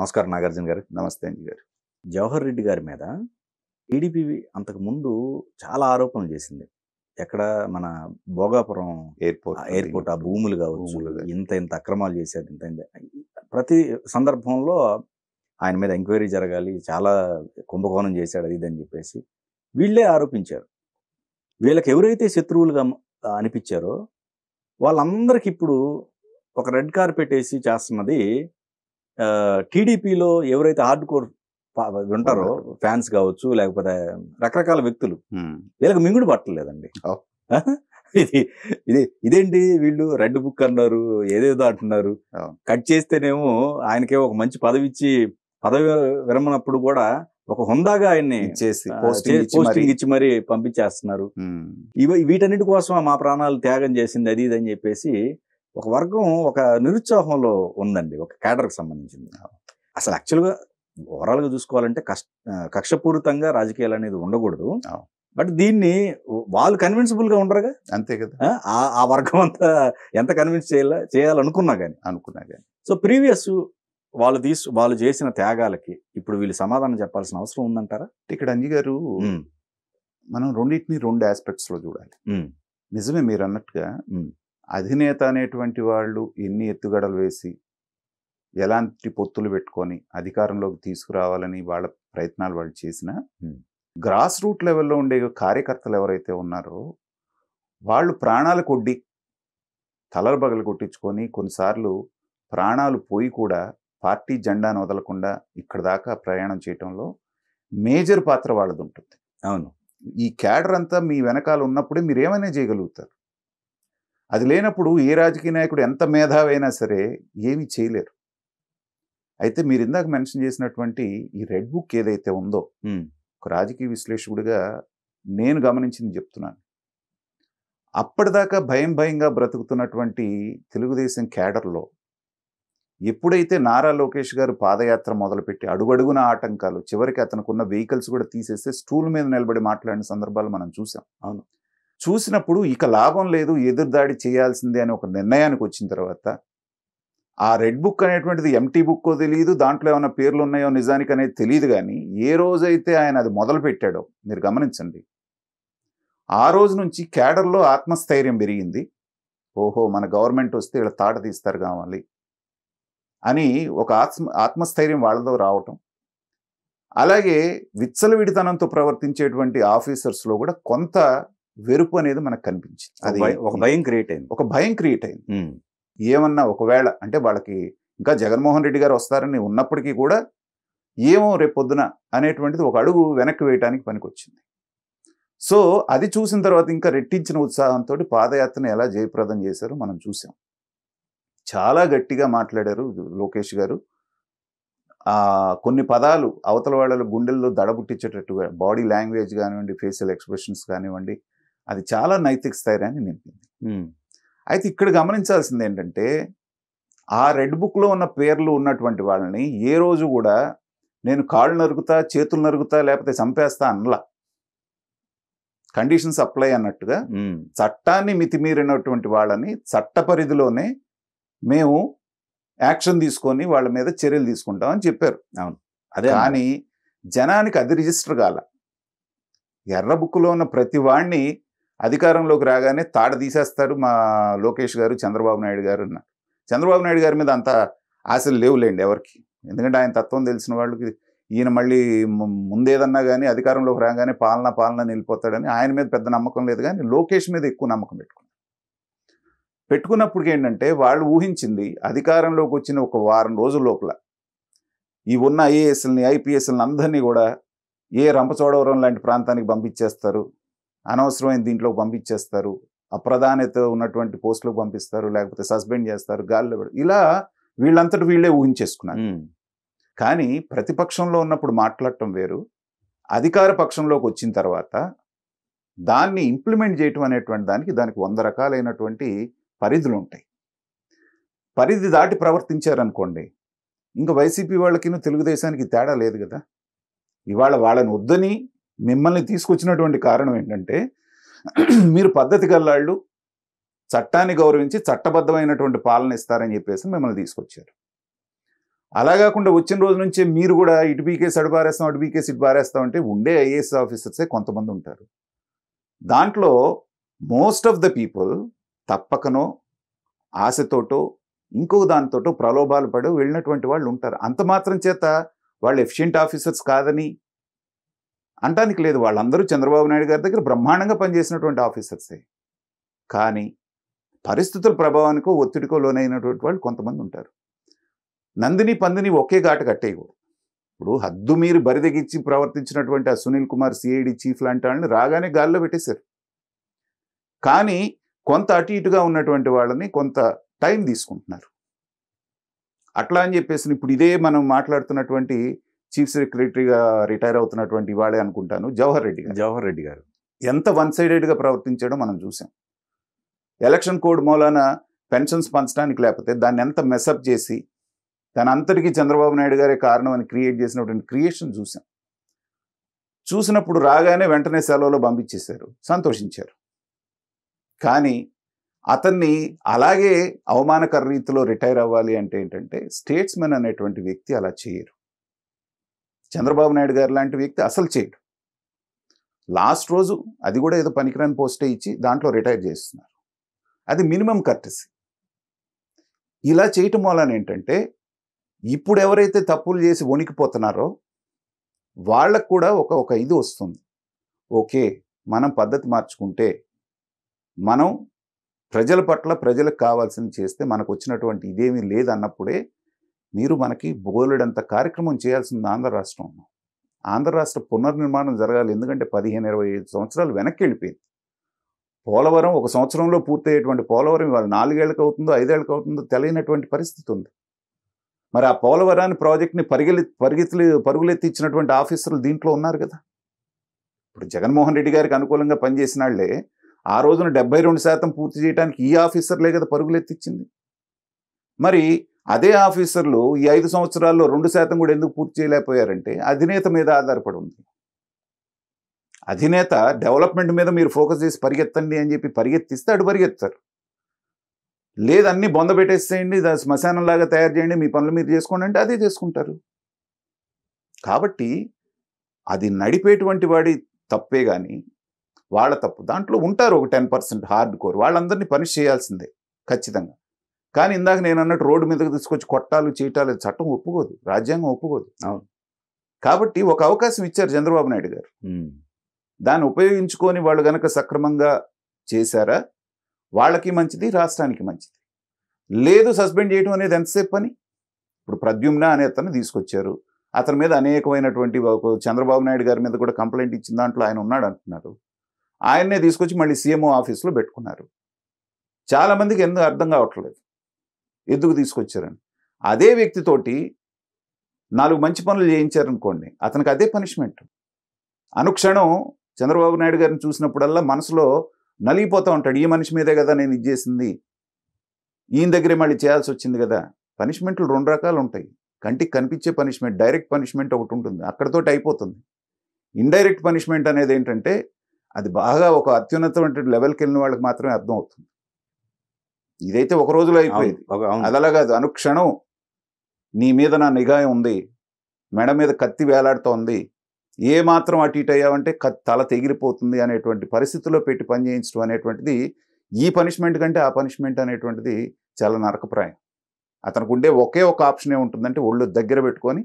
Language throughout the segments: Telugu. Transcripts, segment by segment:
నమస్కారం నాగార్జున గారు నమస్తే అండి గారు జవహర్ రెడ్డి గారి మీద టీడీపీ అంతకుముందు చాలా ఆరోపణలు చేసింది ఎక్కడ మన భోగాపురం ఎయిర్పోర్ట్ ఎయిర్పోర్ట్ ఆ భూములు కావచ్చు ఇంత ఇంత అక్రమాలు చేశారు ఇంత ప్రతి సందర్భంలో ఆయన మీద ఎంక్వైరీ జరగాలి చాలా కుంభకోణం చేశాడు అది ఇదని చెప్పేసి వీళ్ళే ఆరోపించారు వీళ్ళకి ఎవరైతే శత్రువులుగా అనిపించారో వాళ్ళందరికి ఇప్పుడు ఒక రెడ్ కార్పెట్ వేసి చేస్తున్నది టీడీపీలో ఎవరైతే హార్డ్ కోర్ ఉంటారో ఫ్యాన్స్ కావచ్చు లేకపోతే రకరకాల వ్యక్తులు వీళ్ళకి మింగుడు పట్టలేదండి ఇది ఇది ఇదేంటి వీళ్ళు రెడ్ బుక్ అన్నారు ఏదేదో అంటున్నారు కట్ చేస్తేనేమో ఆయనకే ఒక మంచి పదవి ఇచ్చి పదవి విరమనప్పుడు కూడా ఒక హుందాగా ఆయన్ని చేసి పోస్టింగ్ ఇచ్చి మరి పంపించేస్తున్నారు ఇవి వీటన్నిటి కోసం మా ప్రాణాలు త్యాగం చేసింది అది ఇది అని చెప్పేసి ఒక వర్గం ఒక నిరుత్సాహంలో ఉందండి ఒక కేడర్కి సంబంధించింది అసలు యాక్చువల్గా ఓవరాల్గా చూసుకోవాలంటే కష్ట కక్షపూరితంగా రాజకీయాలు అనేది ఉండకూడదు బట్ దీన్ని వాళ్ళు కన్విన్సిబుల్గా ఉండరుగా అంతే కదా ఆ వర్గం అంతా ఎంత కన్విన్స్ చేయాల చేయాలనుకున్నా కానీ అనుకున్నా కానీ సో ప్రీవియస్ వాళ్ళు తీసు వాళ్ళు చేసిన త్యాగాలకి ఇప్పుడు వీళ్ళు సమాధానం చెప్పాల్సిన అవసరం ఉందంటారా ఇక్కడ అంజి గారు మనం రెండింటిని రెండు ఆస్పెక్ట్స్లో చూడాలి నిజమే మీరు అన్నట్టుగా అధినేత అనేటువంటి వాళ్ళు ఎన్ని ఎత్తుగడలు వేసి ఎలాంటి పొత్తులు పెట్టుకొని అధికారంలోకి తీసుకురావాలని వాళ్ళ ప్రయత్నాలు వాళ్ళు చేసినా గ్రాస్ రూట్ లెవెల్లో ఉండే కార్యకర్తలు ఎవరైతే ఉన్నారో వాళ్ళు ప్రాణాలు కొడ్డి తలలు బగలు కొట్టించుకొని కొన్నిసార్లు ప్రాణాలు పోయి కూడా పార్టీ జెండాను వదలకుండా ఇక్కడ దాకా ప్రయాణం చేయటంలో మేజర్ పాత్ర వాళ్ళది ఉంటుంది అవును ఈ క్యాడర్ అంతా మీ వెనకాల ఉన్నప్పుడే మీరు ఏమైనా చేయగలుగుతారు అది లేనప్పుడు ఏ రాజకీయ నాయకుడు ఎంత మేధావైనా సరే ఏమీ చేయలేరు అయితే మీరు ఇందాక మెన్షన్ చేసినటువంటి ఈ రెడ్ బుక్ ఏదైతే ఉందో ఒక రాజకీయ విశ్లేషకుడిగా నేను గమనించింది చెప్తున్నాను అప్పటిదాకా భయం భయంగా బ్రతుకుతున్నటువంటి తెలుగుదేశం క్యాడర్లో ఎప్పుడైతే నారా లోకేష్ గారు పాదయాత్ర మొదలుపెట్టి అడుగడుగున ఆటంకాలు చివరికి అతనుకున్న వెహికల్స్ కూడా తీసేస్తే స్టూల్ మీద నిలబడి మాట్లాడిన సందర్భాలు మనం చూసాం అవును చూసినప్పుడు ఇక లాభం లేదు ఎదురుదాడి చేయాల్సిందే అని ఒక నిర్ణయానికి వచ్చిన తర్వాత ఆ రెడ్ బుక్ అనేటువంటిది ఎంటీ బుక్కో తెలియదు దాంట్లో ఏమైనా పేర్లు ఉన్నాయో నిజానికి అనేది తెలియదు కానీ ఏ రోజైతే ఆయన అది మొదలు పెట్టాడో మీరు గమనించండి ఆ రోజు నుంచి క్యాడర్లో ఆత్మస్థైర్యం పెరిగింది ఓహో మన గవర్నమెంట్ వస్తే వీళ్ళ తాట తీస్తారు కావాలి అని ఒక ఆత్మ ఆత్మస్థైర్యం వాళ్ళతో రావటం అలాగే విచ్చలవిడితనంతో ప్రవర్తించేటువంటి ఆఫీసర్స్లో కూడా కొంత వెరుపు అనేది మనకు కనిపించింది అది ఒక భయం క్రియేట్ అయింది ఒక భయం క్రియేట్ అయింది ఏమన్నా ఒకవేళ అంటే వాళ్ళకి ఇంకా జగన్మోహన్ రెడ్డి గారు వస్తారని ఉన్నప్పటికీ కూడా ఏమో రేపొద్దున అనేటువంటిది ఒక అడుగు వెనక్కి వేయటానికి పనికొచ్చింది సో అది చూసిన తర్వాత ఇంకా రెట్టించిన ఉత్సాహంతో పాదయాత్రను ఎలా జయప్రదం చేశారో మనం చూసాం చాలా గట్టిగా మాట్లాడారు లోకేష్ గారు కొన్ని పదాలు అవతల వాళ్ళ గుండెల్లో దడబుట్టించేటట్టుగా బాడీ లాంగ్వేజ్ కానివ్వండి ఫేషియల్ ఎక్స్ప్రెషన్స్ కానివ్వండి అది చాలా నైతిక స్థైర్యాన్ని నింపింది అయితే ఇక్కడ గమనించాల్సింది ఏంటంటే ఆ రెడ్ బుక్లో ఉన్న పేర్లు ఉన్నటువంటి వాళ్ళని ఏ రోజు కూడా నేను కాళ్ళు నరుగుతా చేతులు నరుగుతా లేకపోతే చంపేస్తా అనలా కండిషన్స్ అప్లై అన్నట్టుగా చట్టాన్ని మితిమీరినటువంటి వాళ్ళని చట్ట పరిధిలోనే మేము యాక్షన్ తీసుకొని వాళ్ళ మీద చర్యలు తీసుకుంటామని చెప్పారు అవును అదే కానీ జనానికి అది రిజిస్టర్ కాల ఎర్ర బుక్లో ఉన్న ప్రతి వాడిని అధికారంలోకి రాగానే తాడ తీసేస్తారు మా లోకేష్ గారు చంద్రబాబు నాయుడు గారు అన్నారు చంద్రబాబు నాయుడు గారి మీద అంత ఆశలు లేవులేండి ఎవరికి ఎందుకంటే ఆయన తత్వం తెలిసిన వాళ్ళకి ఈయన మళ్ళీ ముందేదన్నా కానీ అధికారంలోకి రాగానే పాలన పాలన నిలిపోతాడని ఆయన మీద పెద్ద నమ్మకం లేదు కానీ లోకేష్ మీద ఎక్కువ నమ్మకం పెట్టుకున్నారు పెట్టుకున్నప్పుడు ఏంటంటే వాళ్ళు ఊహించింది అధికారంలోకి వచ్చిన ఒక వారం రోజుల లోపల ఈ ఉన్న ఐఏఎస్లని ఐపీఎస్ఎల్ని అందరినీ కూడా ఏ రంపచోడవరం లాంటి ప్రాంతానికి పంపించేస్తారు అనవసరమైన దీంట్లో పంపించేస్తారు అప్రధాన్యత ఉన్నటువంటి పోస్టులకు పంపిస్తారు లేకపోతే సస్పెండ్ చేస్తారు గాల్లో ఇలా వీళ్ళంతటి వీళ్ళే ఊహించేసుకున్నారు కానీ ప్రతిపక్షంలో ఉన్నప్పుడు మాట్లాడటం వేరు అధికార పక్షంలోకి వచ్చిన తర్వాత దాన్ని ఇంప్లిమెంట్ చేయటం అనేటువంటి దానికి దానికి వంద రకాలైనటువంటి పరిధులు ఉంటాయి పరిధి దాటి ప్రవర్తించారనుకోండి ఇంకా వైసీపీ వాళ్ళకి తెలుగుదేశానికి తేడా లేదు కదా ఇవాళ వాళ్ళని వద్దని మిమ్మల్ని తీసుకొచ్చినటువంటి కారణం ఏంటంటే మీరు పద్ధతి గల్లాళ్ళు చట్టాన్ని గౌరవించి చట్టబద్ధమైనటువంటి పాలన ఇస్తారని చెప్పేసి మిమ్మల్ని తీసుకొచ్చారు అలా కాకుండా వచ్చిన రోజు నుంచే మీరు కూడా ఇటు బీకేసి అటు పారేస్తాం అటు బీకేసి ఇటు పారేస్తాం అంటే ఉండే ఐఏఎస్ ఆఫీసర్సే కొంతమంది ఉంటారు దాంట్లో మోస్ట్ ఆఫ్ ద పీపుల్ తప్పకనో ఆశతోటో ఇంకొక దానితోటో ప్రలోభాలు పడి వెళ్ళినటువంటి వాళ్ళు ఉంటారు అంత మాత్రం చేత వాళ్ళు ఎఫిషియంట్ ఆఫీసర్స్ కాదని అంటానికి లేదు వాళ్ళందరూ చంద్రబాబు నాయుడు గారి దగ్గర బ్రహ్మాండంగా పనిచేసినటువంటి ఆఫీసర్సే కానీ పరిస్థితుల ప్రభావానికో ఒత్తిడికో లోనైనటువంటి వాళ్ళు కొంతమంది ఉంటారు నందిని పందిని ఒకే ఘాట కట్టేయకూడదు ఇప్పుడు హద్దు మీరు బరిదెగించి ప్రవర్తించినటువంటి ఆ సునీల్ కుమార్ సిఐడి చీఫ్ లాంటి వాళ్ళని రాగానే గాల్లో పెట్టేశారు కానీ కొంత అటు ఇటుగా ఉన్నటువంటి వాళ్ళని కొంత టైం తీసుకుంటున్నారు అట్లా అని చెప్పేసి ఇప్పుడు ఇదే మనం మాట్లాడుతున్నటువంటి చీఫ్ సెక్రటరీగా రిటైర్ అవుతున్నటువంటి వాళ్ళే అనుకుంటాను జవహర్ రెడ్డి గారు జవహర్ రెడ్డి గారు ఎంత వన్ సైడెడ్గా ప్రవర్తించాడో మనం చూసాం ఎలక్షన్ కోడ్ మూలాన పెన్షన్స్ పంచడానికి లేకపోతే దాన్ని ఎంత మెసప్ చేసి దాని అంతటికీ చంద్రబాబు నాయుడు గారే కారణం అని క్రియేట్ చేసినటువంటి క్రియేషన్ చూసాం చూసినప్పుడు రాగానే వెంటనే సెలవులో పంపించేశారు సంతోషించారు కానీ అతన్ని అలాగే అవమానకర రీతిలో రిటైర్ అవ్వాలి అంటే ఏంటంటే స్టేట్స్మెన్ అనేటువంటి వ్యక్తి అలా చేయరు చంద్రబాబు నాయుడు గారు లాంటి వ్యక్తి అసలు చేయడు లాస్ట్ రోజు అది కూడా ఏదో పనికిరాని పోస్టే ఇచ్చి దాంట్లో రిటైర్ చేస్తున్నారు అది మినిమం కర్టసీ ఇలా చేయటం వలన ఏంటంటే ఇప్పుడు ఎవరైతే తప్పులు చేసి వణికిపోతున్నారో వాళ్ళకు కూడా ఒక ఒక ఇది వస్తుంది ఓకే మనం పద్ధతి మార్చుకుంటే మనం ప్రజల పట్ల ప్రజలకు కావాల్సింది చేస్తే మనకు వచ్చినటువంటి ఇదేమీ లేదన్నప్పుడే మీరు మనకి బోలెడంత కార్యక్రమం చేయాల్సింది ఆంధ్ర రాష్ట్రం ఆంధ్ర రాష్ట్ర పునర్నిర్మాణం జరగాలి ఎందుకంటే పదిహేను ఇరవై ఐదు సంవత్సరాలు వెనక్కి వెళ్ళిపోయింది పోలవరం ఒక సంవత్సరంలో పూర్తయ్యేటువంటి పోలవరం ఇవాళ నాలుగేళ్ళకి అవుతుందో ఐదేళ్ళకి అవుతుందో తెలియనటువంటి పరిస్థితి ఉంది మరి ఆ పోలవరాన్ని ప్రాజెక్ట్ని పరిగెలి పరిగెత్తులు పరుగులెత్తిచ్చినటువంటి ఆఫీసర్లు దీంట్లో ఉన్నారు కదా ఇప్పుడు జగన్మోహన్ రెడ్డి గారికి అనుకూలంగా పనిచేసిన వాళ్ళే ఆ రోజున డెబ్బై రెండు శాతం పూర్తి చేయడానికి ఈ ఆఫీసర్లే కదా పరుగులెత్తిచ్చింది మరి అదే ఆఫీసర్లు ఈ ఐదు సంవత్సరాల్లో రెండు శాతం కూడా ఎందుకు పూర్తి చేయలేకపోయారంటే అధినేత మీద ఆధారపడి ఉంది అధినేత డెవలప్మెంట్ మీద మీరు ఫోకస్ చేసి పరిగెత్తండి అని చెప్పి పరిగెత్తిస్తే అటు పరిగెత్తారు లేదు అన్ని బొంద పెట్టేసేయండి శ్మశానంలాగా తయారు చేయండి మీ పనులు మీరు చేసుకోండి అంటే అదే చేసుకుంటారు కాబట్టి అది నడిపేటువంటి వాడి తప్పే కానీ వాళ్ళ తప్పు దాంట్లో ఉంటారు ఒక టెన్ పర్సెంట్ హార్డ్ కోర్ వాళ్ళందరినీ పనిష్ చేయాల్సిందే ఖచ్చితంగా కానీ ఇందాక నేను అన్నట్టు రోడ్డు మీదకి తీసుకొచ్చి కొట్టాలు చీటాలు చట్టం ఒప్పుకోదు రాజ్యాంగం ఒప్పుకోదు అవును కాబట్టి ఒక అవకాశం ఇచ్చారు చంద్రబాబు నాయుడు గారు దాన్ని ఉపయోగించుకొని వాళ్ళు కనుక సక్రమంగా చేశారా వాళ్ళకి మంచిది రాష్ట్రానికి మంచిది లేదు సస్పెండ్ చేయడం అనేది ఎంతసేపు పని ఇప్పుడు ప్రద్యుమ్న అనే అతను తీసుకొచ్చారు అతని మీద అనేకమైనటువంటి చంద్రబాబు నాయుడు గారి మీద కూడా కంప్లైంట్ ఇచ్చిన దాంట్లో ఆయన ఉన్నాడు అంటున్నారు ఆయన్నే తీసుకొచ్చి మళ్ళీ సీఎంఓ ఆఫీస్లో పెట్టుకున్నారు చాలామందికి ఎందుకు అర్థం కావట్లేదు ఎందుకు తీసుకొచ్చారని అదే వ్యక్తితోటి నాలుగు మంచి పనులు చేయించారనుకోండి అతనికి అదే పనిష్మెంట్ అనుక్షణం చంద్రబాబు నాయుడు గారిని చూసినప్పుడల్లా మనసులో నలిగిపోతూ ఉంటాడు ఈ మనిషి మీదే కదా నేను ఇది చేసింది ఈయన దగ్గరే మళ్ళీ చేయాల్సి వచ్చింది కదా పనిష్మెంట్లు రెండు రకాలు ఉంటాయి కంటికి కనిపించే పనిష్మెంట్ డైరెక్ట్ పనిష్మెంట్ ఒకటి ఉంటుంది అక్కడతోటి అయిపోతుంది ఇండైరెక్ట్ పనిష్మెంట్ అనేది ఏంటంటే అది బాగా ఒక అత్యున్నతమైన లెవెల్కి వెళ్ళిన వాళ్ళకి మాత్రమే అర్థం అవుతుంది ఇదైతే ఒక రోజులో అయిపోయేది అదలా కాదు అనుక్షణం నీ మీద నా నిఘా ఉంది మెడ మీద కత్తి వేలాడుతోంది ఏ మాత్రం అటు ఇటు అయ్యావంటే తల తెగిరిపోతుంది అనేటువంటి పరిస్థితిలో పెట్టి పని చేయించడం అనేటువంటిది ఈ పనిష్మెంట్ కంటే ఆ పనిష్మెంట్ అనేటువంటిది చాలా నరకప్రాయం అతనికి ఉండే ఒకే ఒక ఆప్షన్ ఉంటుందంటే ఒళ్ళు దగ్గర పెట్టుకొని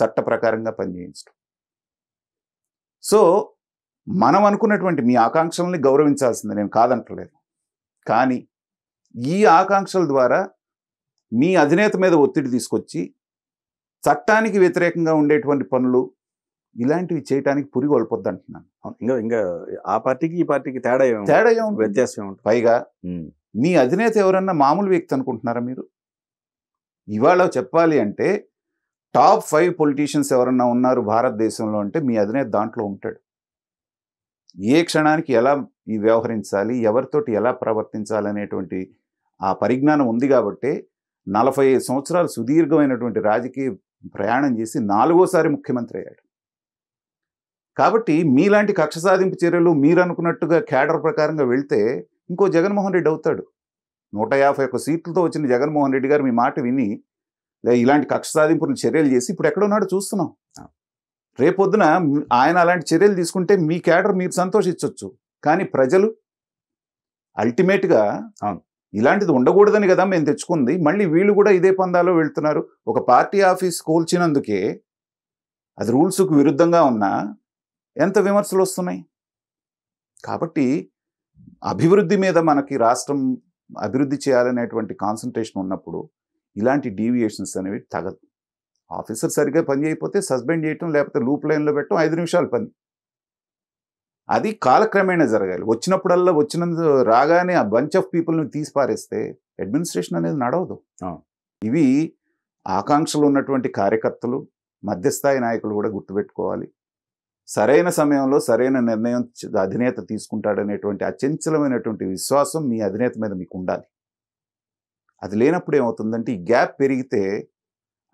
చట్ట ప్రకారంగా పనిచేయించడం సో మనం అనుకున్నటువంటి మీ ఆకాంక్షల్ని గౌరవించాల్సింది నేను కాదంటలేదు కానీ ఈ ఆకాంక్షల ద్వారా మీ అధినేత మీద ఒత్తిడి తీసుకొచ్చి చట్టానికి వ్యతిరేకంగా ఉండేటువంటి పనులు ఇలాంటివి చేయడానికి పురి కోల్పోద్ది అంటున్నాను ఇంకా ఇంకా ఆ పార్టీకి ఈ పార్టీకి తేడా తేడా వ్యత్యాసం ఏమి పైగా మీ అధినేత ఎవరన్నా మామూలు వ్యక్తి అనుకుంటున్నారా మీరు ఇవాళ చెప్పాలి అంటే టాప్ ఫైవ్ పొలిటీషియన్స్ ఎవరన్నా ఉన్నారు భారతదేశంలో అంటే మీ అధినేత దాంట్లో ఉంటాడు ఏ క్షణానికి ఎలా వ్యవహరించాలి ఎవరితోటి ఎలా ప్రవర్తించాలి అనేటువంటి ఆ పరిజ్ఞానం ఉంది కాబట్టి నలభై సంవత్సరాలు సుదీర్ఘమైనటువంటి రాజకీయ ప్రయాణం చేసి నాలుగోసారి ముఖ్యమంత్రి అయ్యాడు కాబట్టి మీలాంటి కక్ష సాధింపు చర్యలు మీరు అనుకున్నట్టుగా క్యాడర్ ప్రకారంగా వెళ్తే ఇంకో జగన్మోహన్ రెడ్డి అవుతాడు నూట యాభై ఒక్క సీట్లతో వచ్చిన జగన్మోహన్ రెడ్డి గారు మీ మాట విని ఇలాంటి కక్ష సాధింపులు చర్యలు చేసి ఇప్పుడు ఉన్నాడు చూస్తున్నాం రేపొద్దున ఆయన అలాంటి చర్యలు తీసుకుంటే మీ క్యాడర్ మీరు సంతోషించవచ్చు కానీ ప్రజలు అల్టిమేట్గా అవును ఇలాంటిది ఉండకూడదని కదా మేము తెచ్చుకుంది మళ్ళీ వీళ్ళు కూడా ఇదే పందాలో వెళ్తున్నారు ఒక పార్టీ ఆఫీస్ కూల్చినందుకే అది రూల్స్కు విరుద్ధంగా ఉన్నా ఎంత విమర్శలు వస్తున్నాయి కాబట్టి అభివృద్ధి మీద మనకి రాష్ట్రం అభివృద్ధి చేయాలనేటువంటి కాన్సన్ట్రేషన్ ఉన్నప్పుడు ఇలాంటి డీవియేషన్స్ అనేవి తగదు ఆఫీసర్ సరిగ్గా పని చేయకపోతే సస్పెండ్ చేయటం లేకపోతే లూప్ లైన్లో పెట్టడం ఐదు నిమిషాలు పని అది కాలక్రమేణా జరగాలి వచ్చినప్పుడల్లా వచ్చినందు రాగానే ఆ బంచ్ ఆఫ్ పీపుల్ని తీసి పారేస్తే అడ్మినిస్ట్రేషన్ అనేది నడవదు ఇవి ఆకాంక్షలు ఉన్నటువంటి కార్యకర్తలు మధ్యస్థాయి నాయకులు కూడా గుర్తుపెట్టుకోవాలి సరైన సమయంలో సరైన నిర్ణయం అధినేత తీసుకుంటాడనేటువంటి అచంచలమైనటువంటి విశ్వాసం మీ అధినేత మీద మీకు ఉండాలి అది లేనప్పుడు ఏమవుతుందంటే ఈ గ్యాప్ పెరిగితే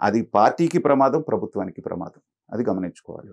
అది పార్టీకి ప్రమాదం ప్రభుత్వానికి ప్రమాదం అది గమనించుకోవాలి